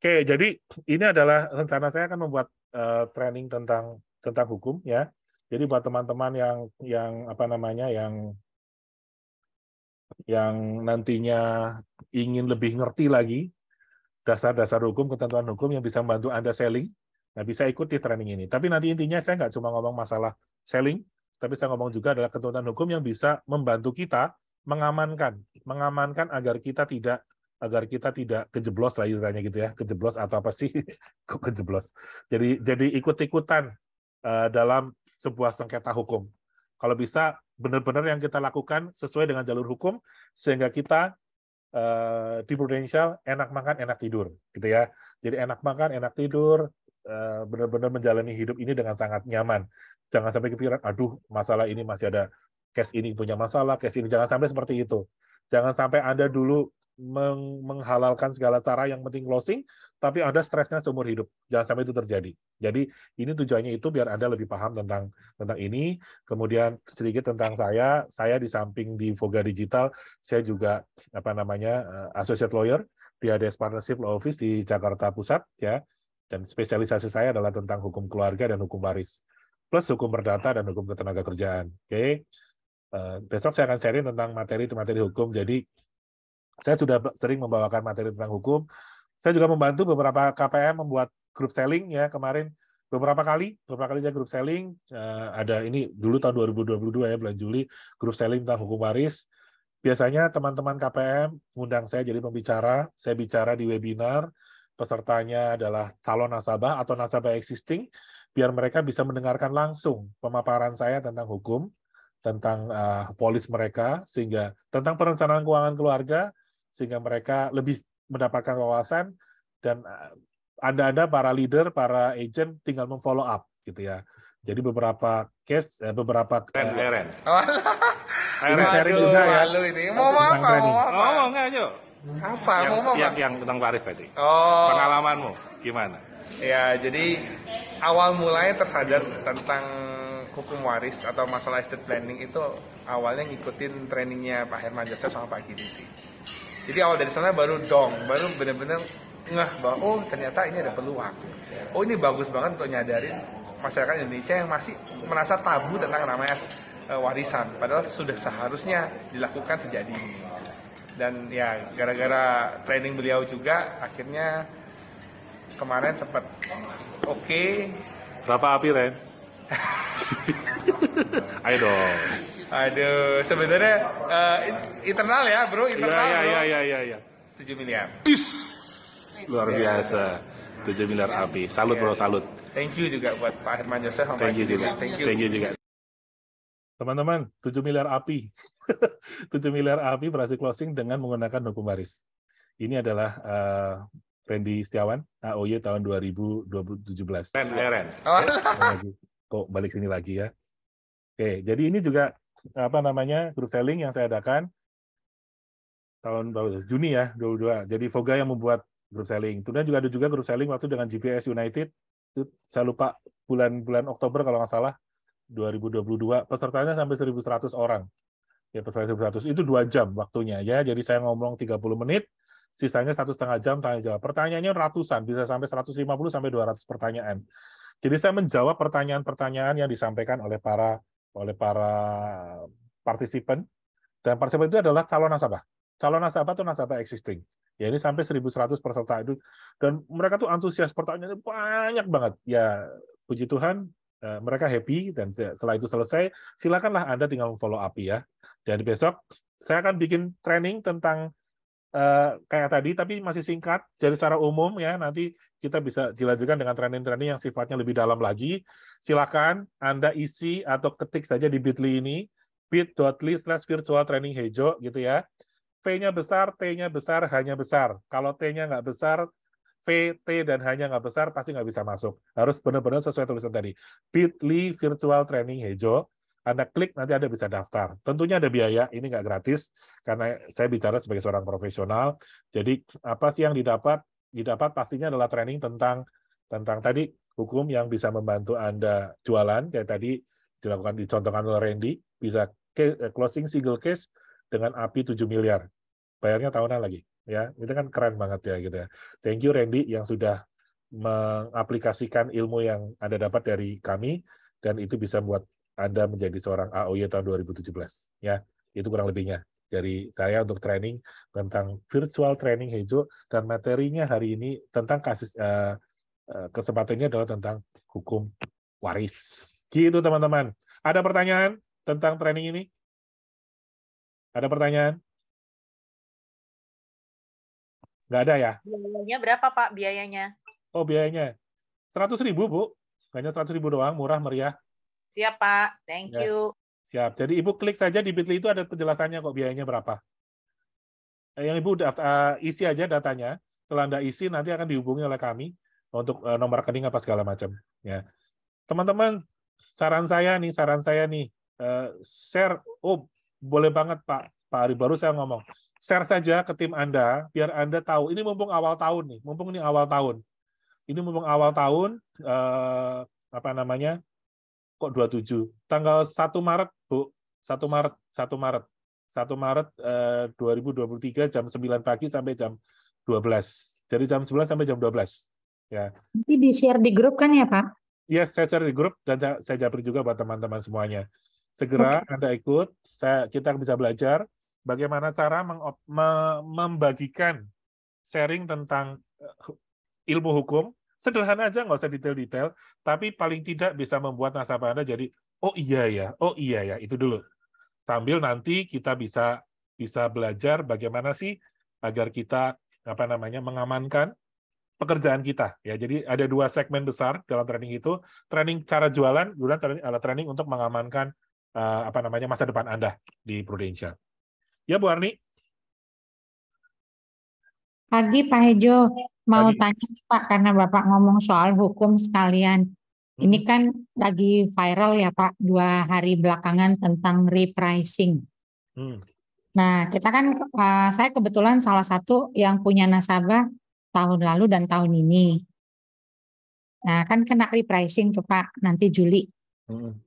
Oke, jadi ini adalah rencana saya akan membuat uh, training tentang tentang hukum ya. Jadi buat teman-teman yang yang apa namanya yang yang nantinya ingin lebih ngerti lagi dasar-dasar hukum, ketentuan hukum yang bisa membantu Anda selling, nah bisa ikuti training ini. Tapi nanti intinya saya nggak cuma ngomong masalah selling, tapi saya ngomong juga adalah ketentuan hukum yang bisa membantu kita mengamankan, mengamankan agar kita tidak agar kita tidak kejeblos lah istilahnya gitu ya kejeblos atau apa sih kok kejeblos jadi jadi ikut ikutan uh, eh, dalam sebuah sengketa hukum kalau bisa benar-benar yang kita lakukan sesuai dengan jalur hukum sehingga kita uh, di prudensial enak makan enak tidur gitu ya jadi enak makan enak tidur eh, benar-benar menjalani hidup ini dengan sangat nyaman jangan sampai kepikiran aduh masalah ini masih ada case ini punya masalah case ini jangan sampai seperti itu jangan sampai anda dulu meng menghalalkan segala cara yang penting closing, tapi ada stresnya seumur hidup. Jangan sampai itu terjadi. Jadi ini tujuannya itu biar Anda lebih paham tentang tentang ini. Kemudian sedikit tentang saya, saya di samping di Voga Digital, saya juga apa namanya eh, associate lawyer di ADS Partnership Law Office di Jakarta Pusat ya. Dan spesialisasi saya adalah tentang hukum keluarga dan hukum waris plus hukum perdata dan hukum ketenaga kerjaan. Oke. Okay? Eh, besok saya akan sharing tentang materi-materi hukum. Jadi saya sudah sering membawakan materi tentang hukum. Saya juga membantu beberapa KPM membuat grup selling ya kemarin beberapa kali, beberapa kali saya grup selling eh, ada ini dulu tahun 2022 ya bulan Juli grup selling tentang hukum waris. Biasanya teman-teman KPM mengundang saya jadi pembicara, saya bicara di webinar, pesertanya adalah calon nasabah atau nasabah existing biar mereka bisa mendengarkan langsung pemaparan saya tentang hukum, tentang uh, polis mereka sehingga tentang perencanaan keuangan keluarga sehingga mereka lebih mendapatkan wawasan dan eh, anda-anda para leader, para agent tinggal memfollow up gitu ya. Jadi beberapa case, eh, beberapa Ren, eh, Ren. Ren, sharing bisa ya. Ini. Mau, apa? Mau apa? Oh, enggak, Apa? Yang, mau, apa? yang, yang tentang Pak tadi. Oh. Pengalamanmu gimana? Ya, jadi awal mulai tersadar tentang hukum waris atau masalah estate planning itu awalnya ngikutin trainingnya Pak Herman Joseph sama Pak Giditi jadi awal dari sana baru dong baru bener-bener ngeh bahwa oh ternyata ini ada peluang oh ini bagus banget untuk nyadarin masyarakat Indonesia yang masih merasa tabu tentang namanya eh, warisan padahal sudah seharusnya dilakukan sejak dini dan ya gara-gara training beliau juga akhirnya kemarin sempat oke okay. berapa api Ren? Ayo dong. Aduh, sebenarnya uh, internal ya, Bro, iya, internal. Iya, iya, iya, iya, tujuh ya. miliar. Is. Luar biasa. 7 miliar api. Salut, Bro, iya. salut. Thank you juga buat Pak Herman Joseph sama Thank you juga. Thank you. Thank you juga. Teman-teman, 7 miliar api. 7 miliar api berhasil closing dengan menggunakan hukum baris. Ini adalah uh, Randy Setiawan, AOY tahun 2017. Ren, Ren. Oh, Kok balik sini lagi ya. Oke, jadi ini juga apa namanya group selling yang saya adakan tahun baru Juni ya 22. Jadi Voga yang membuat group selling. Kemudian juga ada juga group selling waktu dengan GPS United. Itu saya lupa bulan-bulan Oktober kalau nggak salah 2022 pesertanya sampai 1.100 orang. Ya peserta 1.100 itu dua jam waktunya ya. Jadi saya ngomong 30 menit, sisanya satu setengah jam tanya jawab. Pertanyaannya ratusan, bisa sampai 150 sampai 200 pertanyaan. Jadi saya menjawab pertanyaan-pertanyaan yang disampaikan oleh para oleh para partisipan. Dan partisipan itu adalah calon nasabah. Calon nasabah itu nasabah existing. Ya ini sampai 1.100 peserta itu dan mereka tuh antusias pertanyaannya banyak banget. Ya puji Tuhan eh, mereka happy dan setelah itu selesai silakanlah Anda tinggal follow up ya. Dan besok saya akan bikin training tentang Uh, kayak tadi tapi masih singkat jadi secara umum ya nanti kita bisa dilanjutkan dengan training-training yang sifatnya lebih dalam lagi silakan anda isi atau ketik saja di bitly ini bit.ly slash virtual training hejo gitu ya V-nya besar, T-nya besar, hanya besar. Kalau T-nya nggak besar, V, T, dan hanya nggak besar, pasti nggak bisa masuk. Harus benar-benar sesuai tulisan tadi. Bitly Virtual Training Hejo. Anda klik, nanti Anda bisa daftar. Tentunya ada biaya, ini nggak gratis, karena saya bicara sebagai seorang profesional. Jadi apa sih yang didapat? Didapat pastinya adalah training tentang tentang tadi hukum yang bisa membantu Anda jualan, kayak tadi dilakukan dicontohkan oleh Randy, bisa eh, closing single case dengan API 7 miliar. Bayarnya tahunan lagi. ya Itu kan keren banget ya. gitu ya. Thank you Randy yang sudah mengaplikasikan ilmu yang Anda dapat dari kami, dan itu bisa buat anda menjadi seorang AOY tahun 2017 ya. Itu kurang lebihnya dari saya untuk training tentang virtual training hijau dan materinya hari ini tentang kasus uh, kesempatannya adalah tentang hukum waris. Gitu teman-teman. Ada pertanyaan tentang training ini? Ada pertanyaan? Nggak ada ya? Biayanya berapa Pak biayanya? Oh biayanya? 100 ribu Bu. Hanya 100 ribu doang, murah meriah. Siap, Pak. Thank ya. you. Siap. Jadi Ibu klik saja di Bitly itu ada penjelasannya kok biayanya berapa. Eh, yang Ibu data, eh, isi aja datanya. Setelah Anda isi, nanti akan dihubungi oleh kami untuk eh, nomor rekening apa segala macam. Ya, Teman-teman, saran saya nih, saran saya nih, share, oh boleh banget Pak, Pak Ari, baru saya ngomong. Share saja ke tim Anda, biar Anda tahu. Ini mumpung awal tahun nih, mumpung ini awal tahun. Ini mumpung awal tahun, apa namanya, kok 27? Tanggal 1 Maret, Bu. 1 Maret, 1 Maret. 1 Maret eh, 2023 jam 9 pagi sampai jam 12. Jadi jam 9 sampai jam 12. Ya. Nanti di-share di grup kan ya, Pak? Yes, saya share di grup dan saya, saya japri juga buat teman-teman semuanya. Segera okay. Anda ikut, saya kita bisa belajar bagaimana cara meng me, membagikan sharing tentang eh, ilmu hukum Sederhana aja, nggak usah detail-detail, tapi paling tidak bisa membuat nasabah Anda jadi, oh iya ya, oh iya ya, itu dulu. Sambil nanti kita bisa bisa belajar bagaimana sih agar kita apa namanya mengamankan pekerjaan kita ya. Jadi ada dua segmen besar dalam training itu, training cara jualan, kemudian training, eh, training untuk mengamankan eh, apa namanya masa depan Anda di Prudential. Ya Bu Arni, Pagi Pak Hejo, mau Pagi. tanya Pak karena Bapak ngomong soal hukum sekalian. Hmm. Ini kan lagi viral ya Pak dua hari belakangan tentang repricing. Hmm. Nah kita kan eh, saya kebetulan salah satu yang punya nasabah tahun lalu dan tahun ini. Nah kan kena repricing tuh Pak nanti Juli. Hmm.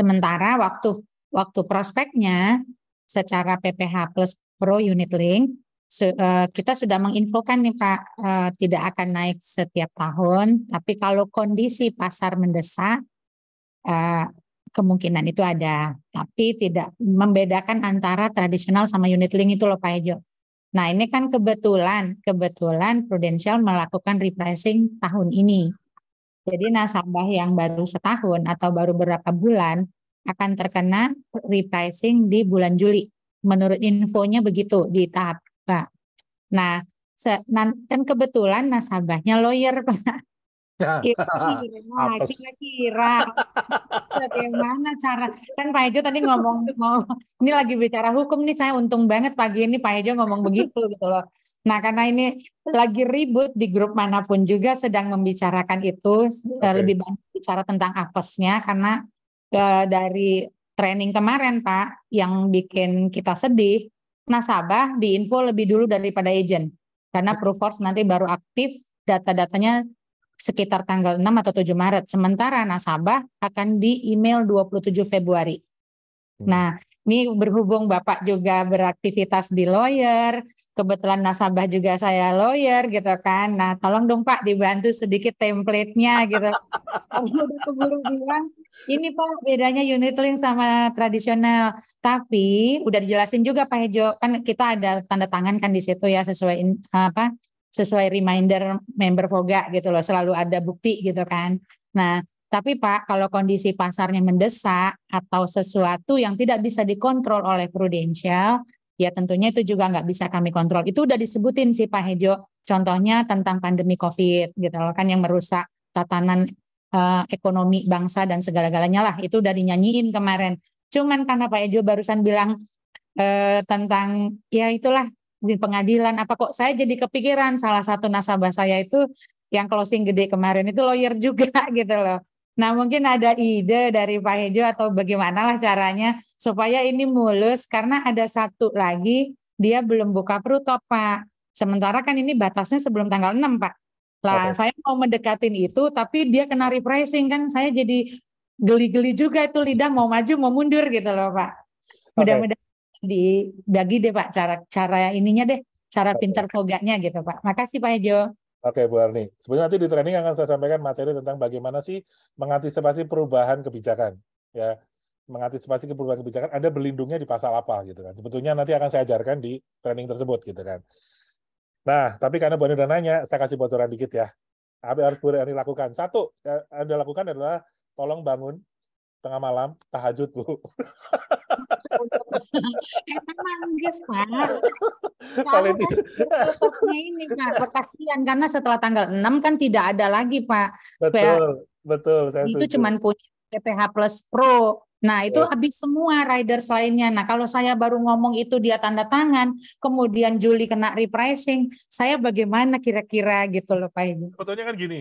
Sementara waktu waktu prospeknya secara PPH plus Pro Unit Link se, uh, kita sudah menginfokan nih Pak uh, tidak akan naik setiap tahun, tapi kalau kondisi pasar mendesak uh, kemungkinan itu ada, tapi tidak membedakan antara tradisional sama unit link itu loh Pak Ejo. Nah ini kan kebetulan kebetulan Prudential melakukan repricing tahun ini. Jadi nasabah yang baru setahun atau baru berapa bulan akan terkena repricing di bulan Juli. Menurut infonya begitu di tahap Nah, se- nan- kan kebetulan nasabahnya lawyer, Pak. Ya. Kira-kira, Bagaimana cara? Kan Pak Hejo tadi ngomong mau ini lagi bicara hukum nih saya untung banget pagi ini Pak Hejo ngomong begitu gitu loh. Nah karena ini lagi ribut di grup manapun juga sedang membicarakan itu eh, okay. lebih banyak bicara tentang apesnya karena ke, eh, dari training kemarin Pak yang bikin kita sedih nasabah diinfo lebih dulu daripada agent karena Proofforce nanti baru aktif data-datanya sekitar tanggal 6 atau 7 Maret. Sementara nasabah akan di email 27 Februari. Hmm. Nah, ini berhubung Bapak juga beraktivitas di lawyer, kebetulan nasabah juga saya lawyer gitu kan. Nah, tolong dong Pak dibantu sedikit template-nya gitu. Aku udah keburu bilang ini Pak bedanya unit link sama tradisional. Tapi udah dijelasin juga Pak Hejo, kan kita ada tanda tangan kan di situ ya sesuai apa? sesuai reminder member Voga gitu loh, selalu ada bukti gitu kan. Nah, tapi Pak, kalau kondisi pasarnya mendesak atau sesuatu yang tidak bisa dikontrol oleh prudensial, ya tentunya itu juga nggak bisa kami kontrol. Itu udah disebutin sih Pak Hejo, contohnya tentang pandemi COVID gitu loh kan yang merusak tatanan uh, ekonomi bangsa dan segala-galanya lah itu udah dinyanyiin kemarin cuman karena Pak Ejo barusan bilang uh, tentang ya itulah di pengadilan apa kok saya jadi kepikiran salah satu nasabah saya itu yang closing gede kemarin itu lawyer juga gitu loh Nah mungkin ada ide dari Pak Ejo atau bagaimana lah caranya supaya ini mulus karena ada satu lagi dia belum buka perutop Pak. Sementara kan ini batasnya sebelum tanggal 6 Pak. Lah, okay. saya mau mendekatin itu, tapi dia kena repricing kan, saya jadi geli-geli juga itu lidah mau maju mau mundur gitu loh Pak. Mudah-mudahan okay. dibagi deh Pak cara cara ininya deh, cara okay. pintar fogatnya gitu Pak. Makasih Pak Jo. Oke okay, Bu Arni, sebenarnya nanti di training akan saya sampaikan materi tentang bagaimana sih mengantisipasi perubahan kebijakan ya mengantisipasi perubahan kebijakan Anda berlindungnya di pasal apa gitu kan sebetulnya nanti akan saya ajarkan di training tersebut gitu kan Nah, tapi karena Bonnie udah nanya, saya kasih bocoran dikit ya. Apa yang harus Bu Ani lakukan? Satu, yang Anda lakukan adalah tolong bangun tengah malam, tahajud, Bu. Itu manggis, Pak. Kalau ini, Pak, kasihan. Karena setelah tanggal 6 kan tidak ada lagi, Pak. Betul, betul. Saya itu cuma punya PPH Plus Pro. Nah, itu iya. habis semua rider lainnya. Nah, kalau saya baru ngomong itu dia tanda tangan, kemudian Juli kena repricing, saya bagaimana kira-kira gitu loh Pak ini? Sebetulnya kan gini,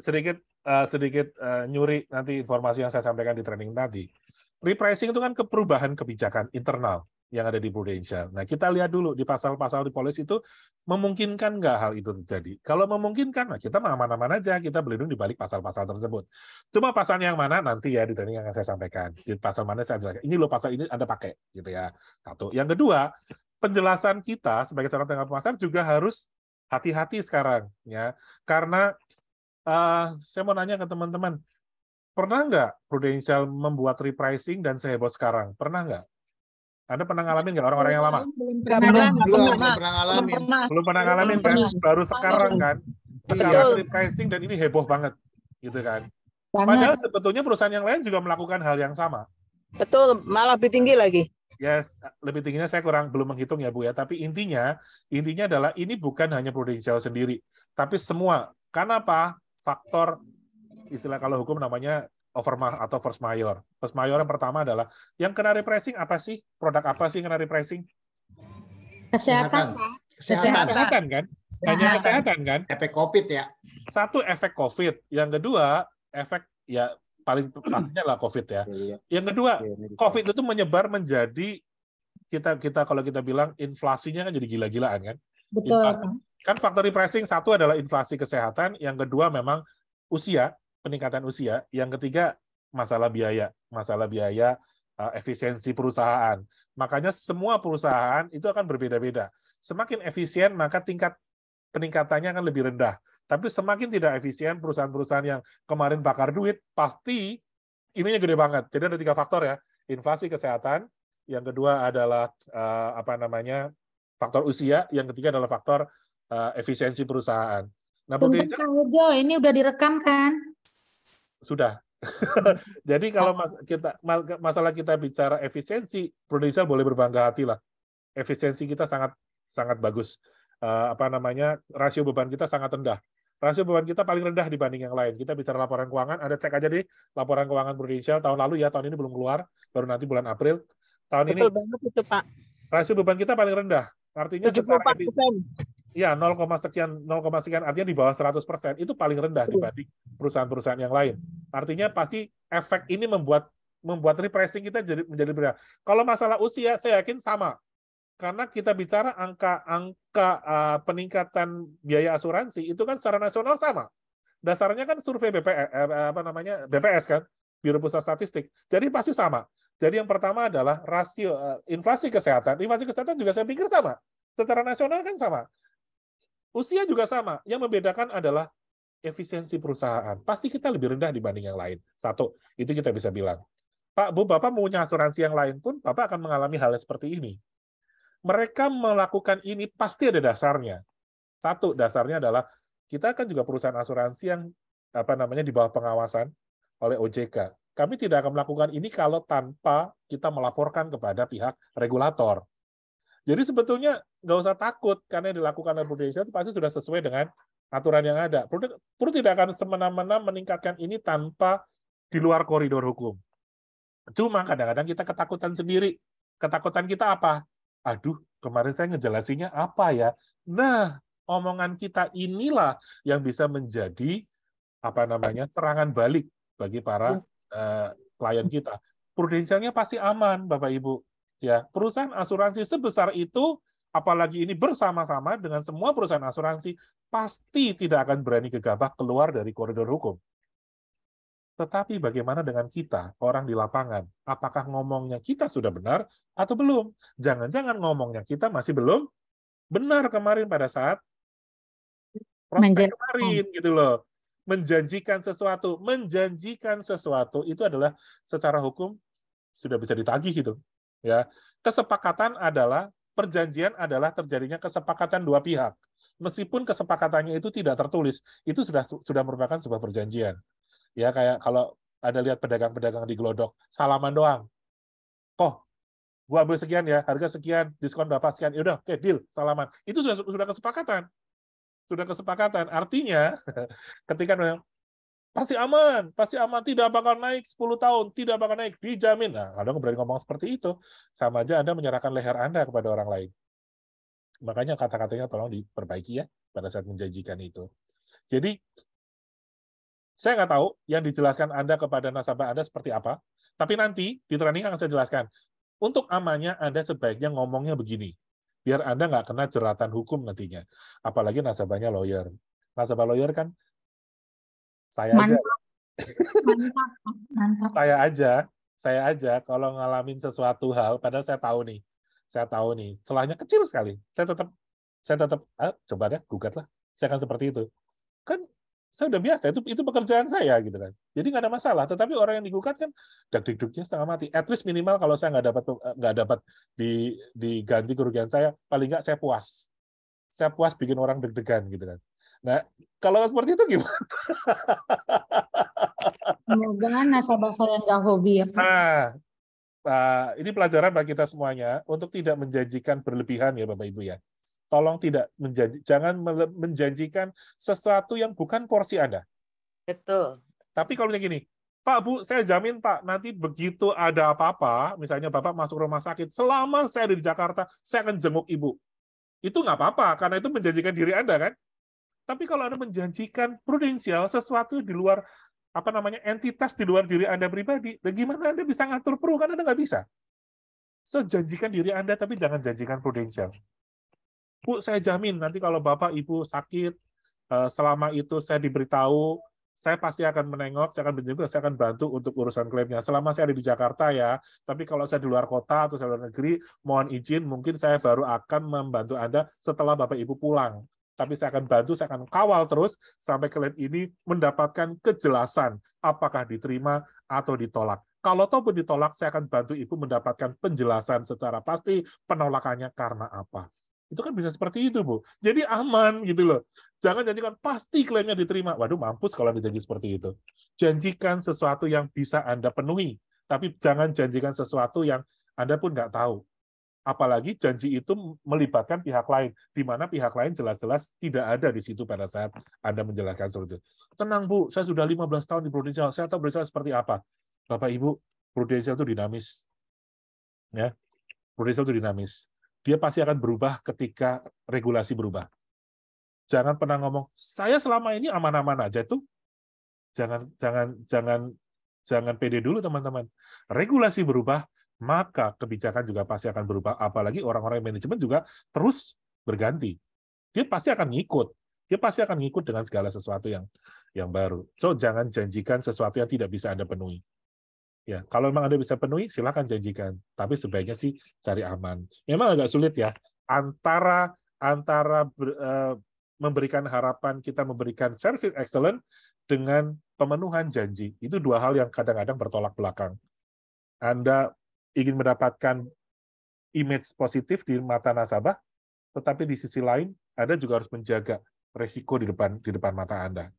sedikit eh, sedikit uh, nyuri nanti informasi yang saya sampaikan di training tadi. Repricing itu kan keperubahan kebijakan internal yang ada di Prudential. Nah, kita lihat dulu di pasal-pasal di polis itu memungkinkan nggak hal itu terjadi. Kalau memungkinkan, nah kita aman-aman aja, kita berlindung di balik pasal-pasal tersebut. Cuma pasal yang mana nanti ya di training akan saya sampaikan. Di pasal mana saya jelaskan. Ini loh pasal ini Anda pakai, gitu ya. Satu. Yang kedua, penjelasan kita sebagai calon tenaga pemasar juga harus hati-hati sekarang, ya. Karena uh, saya mau nanya ke teman-teman, pernah nggak Prudential membuat repricing dan seheboh sekarang? Pernah nggak? Anda pernah ngalamin nggak orang-orang yang lama? Belum pernah, belum, belum, belum pernah ngalamin. Belum pernah, belum pernah ngalamin kan? Baru sekarang kan? Sekarang repricing dan ini heboh banget, gitu kan? Banget. Padahal sebetulnya perusahaan yang lain juga melakukan hal yang sama. Betul, malah lebih tinggi lagi. Yes, lebih tingginya saya kurang belum menghitung ya Bu ya, tapi intinya intinya adalah ini bukan hanya prudensial sendiri, tapi semua. Karena apa? Faktor istilah kalau hukum namanya overmah atau force mayor. Mas Mayor yang pertama adalah yang kena repressing apa sih? Produk apa sih yang kena repressing? Kesehatan, Kesehatan. Kesehatan. kesehatan kan? Hanya kesehatan kan? Efek COVID ya. Satu efek COVID, yang kedua efek ya paling pastinya lah COVID ya. Iya. Yang kedua, iya, COVID itu menyebar menjadi kita kita kalau kita bilang inflasinya kan jadi gila-gilaan kan? Betul. Inflasi, kan faktor repressing satu adalah inflasi kesehatan, yang kedua memang usia, peningkatan usia, yang ketiga masalah biaya, masalah biaya eh, efisiensi perusahaan. Makanya semua perusahaan itu akan berbeda-beda. Semakin efisien maka tingkat peningkatannya akan lebih rendah. Tapi semakin tidak efisien perusahaan-perusahaan yang kemarin bakar duit pasti ininya gede banget. Jadi ada tiga faktor ya, inflasi kesehatan, yang kedua adalah eh, apa namanya faktor usia, yang ketiga adalah faktor eh, efisiensi perusahaan. Nah, Bung ini udah direkam kan? Sudah, Jadi kalau mas, kita masalah kita bicara efisiensi, Indonesia boleh berbangga hati lah. Efisiensi kita sangat sangat bagus. Uh, apa namanya rasio beban kita sangat rendah. Rasio beban kita paling rendah dibanding yang lain. Kita bicara laporan keuangan, ada cek aja di laporan keuangan Prudential tahun lalu ya, tahun ini belum keluar, baru nanti bulan April. Tahun Betul ini banget itu, Pak. Rasio beban kita paling rendah. Artinya 74%. secara ya 0, sekian 0, sekian artinya di bawah 100% itu paling rendah dibanding perusahaan-perusahaan yang lain. Artinya pasti efek ini membuat membuat repricing kita jadi menjadi beda. Kalau masalah usia saya yakin sama. Karena kita bicara angka-angka uh, eh, peningkatan biaya asuransi itu kan secara nasional sama. Dasarnya kan survei BPS eh, eh, apa namanya? BPS kan, Biro Pusat Statistik. Jadi pasti sama. Jadi yang pertama adalah rasio uh, inflasi kesehatan. Inflasi kesehatan juga saya pikir sama. Secara nasional kan sama. Usia juga sama. Yang membedakan adalah efisiensi perusahaan. Pasti kita lebih rendah dibanding yang lain. Satu, itu kita bisa bilang. Pak, Bu, Bapak mau punya asuransi yang lain pun, Bapak akan mengalami hal seperti ini. Mereka melakukan ini pasti ada dasarnya. Satu, dasarnya adalah kita kan juga perusahaan asuransi yang apa namanya di bawah pengawasan oleh OJK. Kami tidak akan melakukan ini kalau tanpa kita melaporkan kepada pihak regulator. Jadi sebetulnya nggak usah takut karena yang dilakukan oleh 4 itu pasti sudah sesuai dengan aturan yang ada. Perlu, tidak akan semena-mena meningkatkan ini tanpa di luar koridor hukum. Cuma kadang-kadang kita ketakutan sendiri. Ketakutan kita apa? Aduh, kemarin saya ngejelasinya apa ya? Nah, omongan kita inilah yang bisa menjadi apa namanya serangan balik bagi para uh, klien kita. Prudensialnya pasti aman, Bapak Ibu. Ya, perusahaan asuransi sebesar itu apalagi ini bersama-sama dengan semua perusahaan asuransi pasti tidak akan berani gegabah keluar dari koridor hukum. Tetapi bagaimana dengan kita, orang di lapangan? Apakah ngomongnya kita sudah benar atau belum? Jangan-jangan ngomongnya kita masih belum benar kemarin pada saat prospek kemarin gitu loh. Menjanjikan sesuatu, menjanjikan sesuatu itu adalah secara hukum sudah bisa ditagih gitu. Ya, kesepakatan adalah perjanjian adalah terjadinya kesepakatan dua pihak. Meskipun kesepakatannya itu tidak tertulis, itu sudah sudah merupakan sebuah perjanjian. Ya kayak kalau ada lihat pedagang-pedagang di Glodok, salaman doang. Kok gua ambil sekian ya, harga sekian, diskon berapa sekian. Ya udah, oke, okay, deal, salaman. Itu sudah sudah kesepakatan. Sudah kesepakatan. Artinya ketika pasti aman, pasti aman, tidak bakal naik 10 tahun, tidak bakal naik, dijamin. Nah, kalau berani ngomong seperti itu, sama aja Anda menyerahkan leher Anda kepada orang lain. Makanya kata-katanya tolong diperbaiki ya pada saat menjanjikan itu. Jadi, saya nggak tahu yang dijelaskan Anda kepada nasabah Anda seperti apa, tapi nanti di training akan saya jelaskan. Untuk amannya, Anda sebaiknya ngomongnya begini, biar Anda nggak kena jeratan hukum nantinya. Apalagi nasabahnya lawyer. Nasabah lawyer kan saya mantap. aja. mantap. mantap. saya aja, saya aja kalau ngalamin sesuatu hal padahal saya tahu nih. Saya tahu nih, celahnya kecil sekali. Saya tetap saya tetap ah, coba deh gugatlah. Saya akan seperti itu. Kan saya udah biasa itu itu pekerjaan saya gitu kan jadi nggak ada masalah tetapi orang yang digugat kan dak duduknya setengah mati at least minimal kalau saya nggak dapat eh, nggak dapat di diganti kerugian saya paling nggak saya puas saya puas bikin orang deg-degan gitu kan Nah, kalau seperti itu gimana? Semoga nasabah saya nggak hobi ya Pak. Nah, Uh, ini pelajaran bagi kita semuanya untuk tidak menjanjikan berlebihan ya Bapak Ibu ya. Tolong tidak menjanji, jangan menjanjikan sesuatu yang bukan porsi Anda. Betul. Tapi kalau begini, Pak Bu, saya jamin Pak, nanti begitu ada apa-apa, misalnya Bapak masuk rumah sakit, selama saya ada di Jakarta, saya akan jenguk Ibu. Itu nggak apa-apa, karena itu menjanjikan diri Anda kan? Tapi kalau Anda menjanjikan prudensial sesuatu di luar apa namanya entitas di luar diri Anda pribadi, bagaimana Anda bisa ngatur pro kan Anda nggak bisa. So janjikan diri Anda tapi jangan janjikan prudensial. Bu, saya jamin nanti kalau Bapak Ibu sakit eh, selama itu saya diberitahu saya pasti akan menengok, saya akan menjenguk, saya akan bantu untuk urusan klaimnya. Selama saya ada di Jakarta ya, tapi kalau saya di luar kota atau saya luar negeri, mohon izin, mungkin saya baru akan membantu Anda setelah Bapak Ibu pulang tapi saya akan bantu, saya akan kawal terus sampai kalian ini mendapatkan kejelasan apakah diterima atau ditolak. Kalau toh pun ditolak, saya akan bantu Ibu mendapatkan penjelasan secara pasti penolakannya karena apa. Itu kan bisa seperti itu, Bu. Jadi aman gitu loh. Jangan janjikan pasti klaimnya diterima. Waduh, mampus kalau dijanji seperti itu. Janjikan sesuatu yang bisa Anda penuhi, tapi jangan janjikan sesuatu yang Anda pun nggak tahu apalagi janji itu melibatkan pihak lain, di mana pihak lain jelas-jelas tidak ada di situ pada saat Anda menjelaskan seperti itu. Tenang Bu, saya sudah 15 tahun di Prudential, saya tahu Prudential seperti apa. Bapak Ibu, Prudential itu dinamis. Ya, Prudential itu dinamis. Dia pasti akan berubah ketika regulasi berubah. Jangan pernah ngomong, saya selama ini aman-aman aja tuh. Jangan jangan jangan jangan pede dulu teman-teman. Regulasi berubah, maka kebijakan juga pasti akan berubah. Apalagi orang-orang manajemen juga terus berganti. Dia pasti akan ngikut. Dia pasti akan ngikut dengan segala sesuatu yang yang baru. So jangan janjikan sesuatu yang tidak bisa Anda penuhi. Ya, kalau memang Anda bisa penuhi, silakan janjikan. Tapi sebaiknya sih cari aman. Memang agak sulit ya antara antara ber, uh, memberikan harapan kita memberikan service excellent dengan pemenuhan janji. Itu dua hal yang kadang-kadang bertolak belakang. Anda ingin mendapatkan image positif di mata nasabah, tetapi di sisi lain Anda juga harus menjaga resiko di depan di depan mata Anda.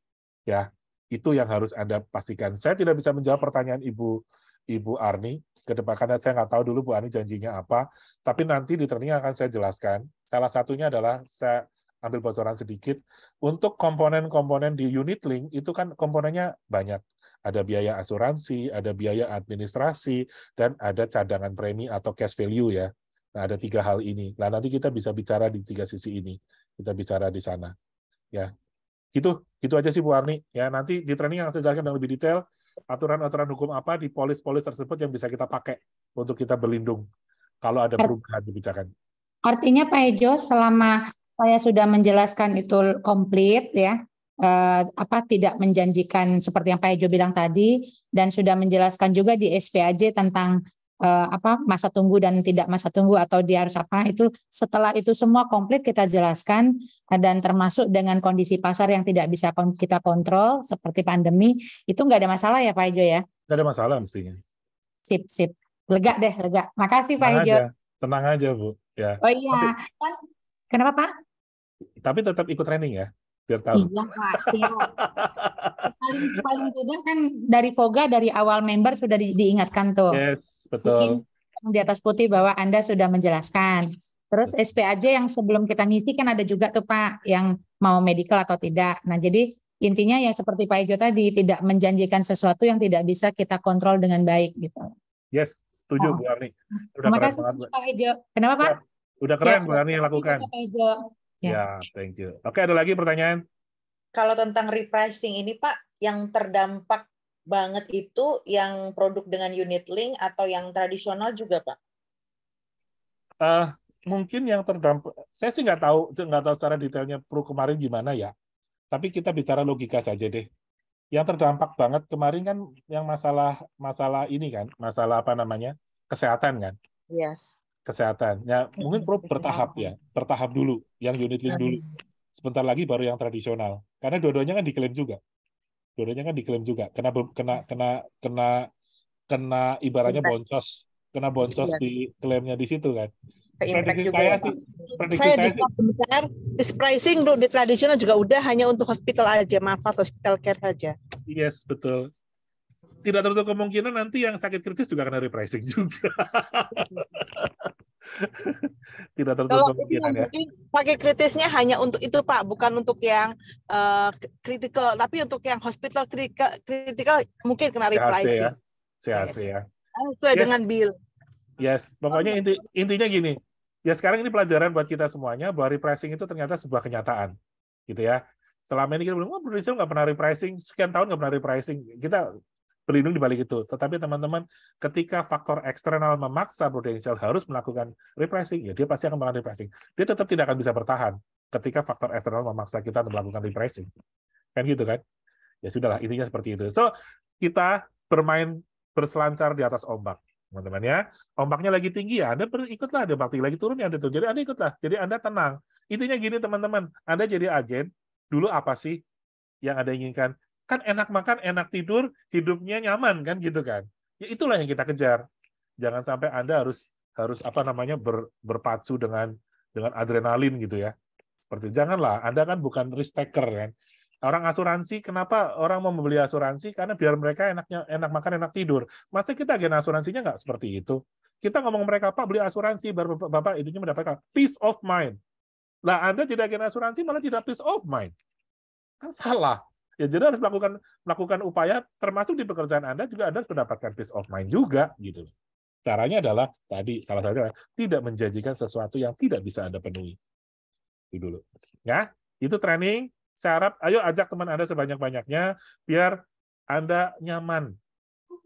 Ya, itu yang harus Anda pastikan. Saya tidak bisa menjawab pertanyaan Ibu Ibu Arni ke depan karena saya nggak tahu dulu Bu Arni janjinya apa, tapi nanti di training akan saya jelaskan. Salah satunya adalah saya ambil bocoran sedikit untuk komponen-komponen di unit link itu kan komponennya banyak ada biaya asuransi, ada biaya administrasi, dan ada cadangan premi atau cash value ya. Nah, ada tiga hal ini. Nah, nanti kita bisa bicara di tiga sisi ini. Kita bicara di sana. Ya. gitu, gitu aja sih Bu Arni. Ya, nanti di training yang saya jelaskan dengan lebih detail, aturan-aturan hukum apa di polis-polis tersebut yang bisa kita pakai untuk kita berlindung kalau ada perubahan kebijakan. Artinya Pak Ejo, selama saya sudah menjelaskan itu komplit ya, uh, apa tidak menjanjikan seperti yang Pak Ejo bilang tadi dan sudah menjelaskan juga di SPAJ tentang uh, apa masa tunggu dan tidak masa tunggu atau dia harus apa itu setelah itu semua komplit kita jelaskan dan termasuk dengan kondisi pasar yang tidak bisa kita kontrol seperti pandemi itu nggak ada masalah ya Pak Ejo ya? Nggak ada masalah mestinya. Sip sip lega deh lega. Makasih Pak Ejo. Tenang aja Bu. Ya. Oh iya. Tapi, kan, kenapa Pak? Tapi tetap ikut training ya biar tahu. Iya Pak, siap. paling paling tidak kan dari Voga dari awal member sudah di, diingatkan tuh. Yes, betul. Mungkin di atas putih bahwa Anda sudah menjelaskan. Terus SPAJ yang sebelum kita ngisi kan ada juga tuh Pak yang mau medical atau tidak. Nah jadi intinya ya seperti Pak Ejo tadi tidak menjanjikan sesuatu yang tidak bisa kita kontrol dengan baik gitu. Yes, setuju oh. Bu Arni. Terima kasih Pak Ejo. Kenapa Pak? sudah keren ya, Bu Arni yang lakukan. Pak Ejo. Ya, yeah, thank you. Oke, okay, ada lagi pertanyaan? Kalau tentang repricing ini, Pak, yang terdampak banget itu yang produk dengan unit link atau yang tradisional juga, Pak? Uh, mungkin yang terdampak, saya sih nggak tahu, nggak tahu secara detailnya pro kemarin gimana ya. Tapi kita bicara logika saja deh. Yang terdampak banget kemarin kan yang masalah masalah ini kan, masalah apa namanya kesehatan kan? Yes kesehatan. Ya, mungkin perlu bertahap ya, bertahap dulu, yang unit list dulu. Sebentar lagi baru yang tradisional. Karena dua-duanya kan diklaim juga. Dua-duanya kan diklaim juga. Kena kena kena kena kena ibaratnya boncos, kena boncos iya. di klaimnya di situ kan. Prediksi saya ya, sih, prediksi saya, saya di besar, pricing di tradisional juga udah hanya untuk hospital aja, manfaat hospital care aja. Yes, betul tidak tertutup kemungkinan nanti yang sakit kritis juga kena repricing juga. tidak tertutup Kalau kemungkinan ya. Sakit kritisnya hanya untuk itu Pak, bukan untuk yang eh, kritikal, critical, tapi untuk yang hospital critical, critical mungkin kena ya. repricing. CAC ya. CAC ah, yes. ya. Sesuai yes. dengan bill. Yes, pokoknya inti, intinya gini. Ya sekarang ini pelajaran buat kita semuanya bahwa repricing itu ternyata sebuah kenyataan, gitu ya selama ini kita bilang, oh Brazil nggak pernah repricing, sekian tahun nggak pernah repricing. Kita berlindung di balik itu. Tetapi teman-teman, ketika faktor eksternal memaksa prudensial harus melakukan repricing, ya dia pasti akan melakukan repricing. Dia tetap tidak akan bisa bertahan ketika faktor eksternal memaksa kita untuk melakukan repricing. Kan gitu kan? Ya sudahlah, intinya seperti itu. So, kita bermain berselancar di atas ombak teman-teman ya. Ombaknya lagi tinggi ya, Anda ikutlah ada bakti lagi turun ya Anda turun. Jadi Anda ikutlah. Jadi Anda tenang. Intinya gini teman-teman, Anda jadi agen, dulu apa sih yang Anda inginkan? kan enak makan, enak tidur, hidupnya nyaman kan gitu kan. Ya itulah yang kita kejar. Jangan sampai Anda harus harus apa namanya ber, berpacu dengan dengan adrenalin gitu ya. Seperti janganlah, Anda kan bukan risk taker kan. Orang asuransi, kenapa orang mau membeli asuransi? Karena biar mereka enaknya enak makan, enak tidur. Masa kita agen asuransinya nggak seperti itu? Kita ngomong mereka, apa beli asuransi, baru Bapak hidupnya mendapatkan peace of mind. Lah Anda tidak agen asuransi, malah tidak peace of mind. Kan salah ya jadi harus melakukan melakukan upaya termasuk di pekerjaan Anda juga Anda harus mendapatkan peace of mind juga gitu Caranya adalah tadi salah satunya adalah tidak menjanjikan sesuatu yang tidak bisa Anda penuhi. Itu dulu. Ya, itu training. Saya harap ayo ajak teman Anda sebanyak-banyaknya biar Anda nyaman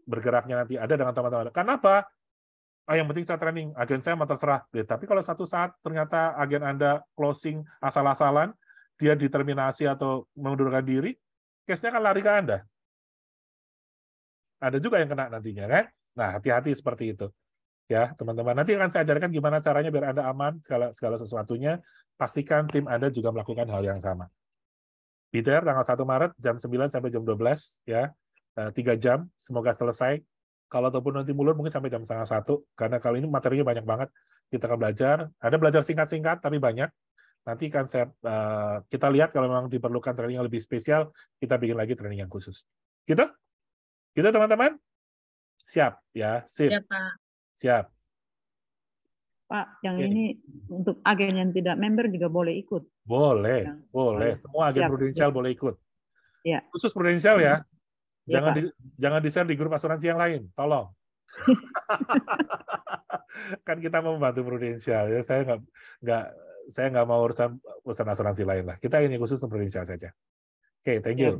bergeraknya nanti ada dengan teman-teman. Karena apa? Ah, yang penting saya training, agen saya mau terserah. Ya, tapi kalau satu saat ternyata agen Anda closing asal-asalan, dia determinasi atau mengundurkan diri, case-nya kan lari ke Anda. Ada juga yang kena nantinya kan? Nah, hati-hati seperti itu. Ya, teman-teman. Nanti akan saya ajarkan gimana caranya biar Anda aman segala segala sesuatunya. Pastikan tim Anda juga melakukan hal yang sama. Peter, tanggal 1 Maret jam 9 sampai jam 12 ya. 3 eh, jam, semoga selesai. Kalau ataupun nanti mulut, mungkin sampai jam setengah satu, karena kali ini materinya banyak banget. Kita akan belajar. Ada belajar singkat-singkat, tapi banyak. Nanti kan saya, uh, kita lihat kalau memang diperlukan training yang lebih spesial, kita bikin lagi training yang khusus. Gitu? Gitu teman-teman? Siap ya, sip. Siap, Pak. Siap. Pak, yang okay. ini untuk agen yang tidak member juga boleh ikut. Boleh, ya. boleh. Semua agen prudensial boleh ikut. Ya. Khusus prudensial ya. Iya, jangan ya, di, jangan di share di grup asuransi yang lain, tolong. kan kita membantu prudensial ya. Saya nggak nggak saya nggak mau urusan urusan asuransi lain lah. Kita ini khusus untuk Indonesia saja. Oke, okay, thank you.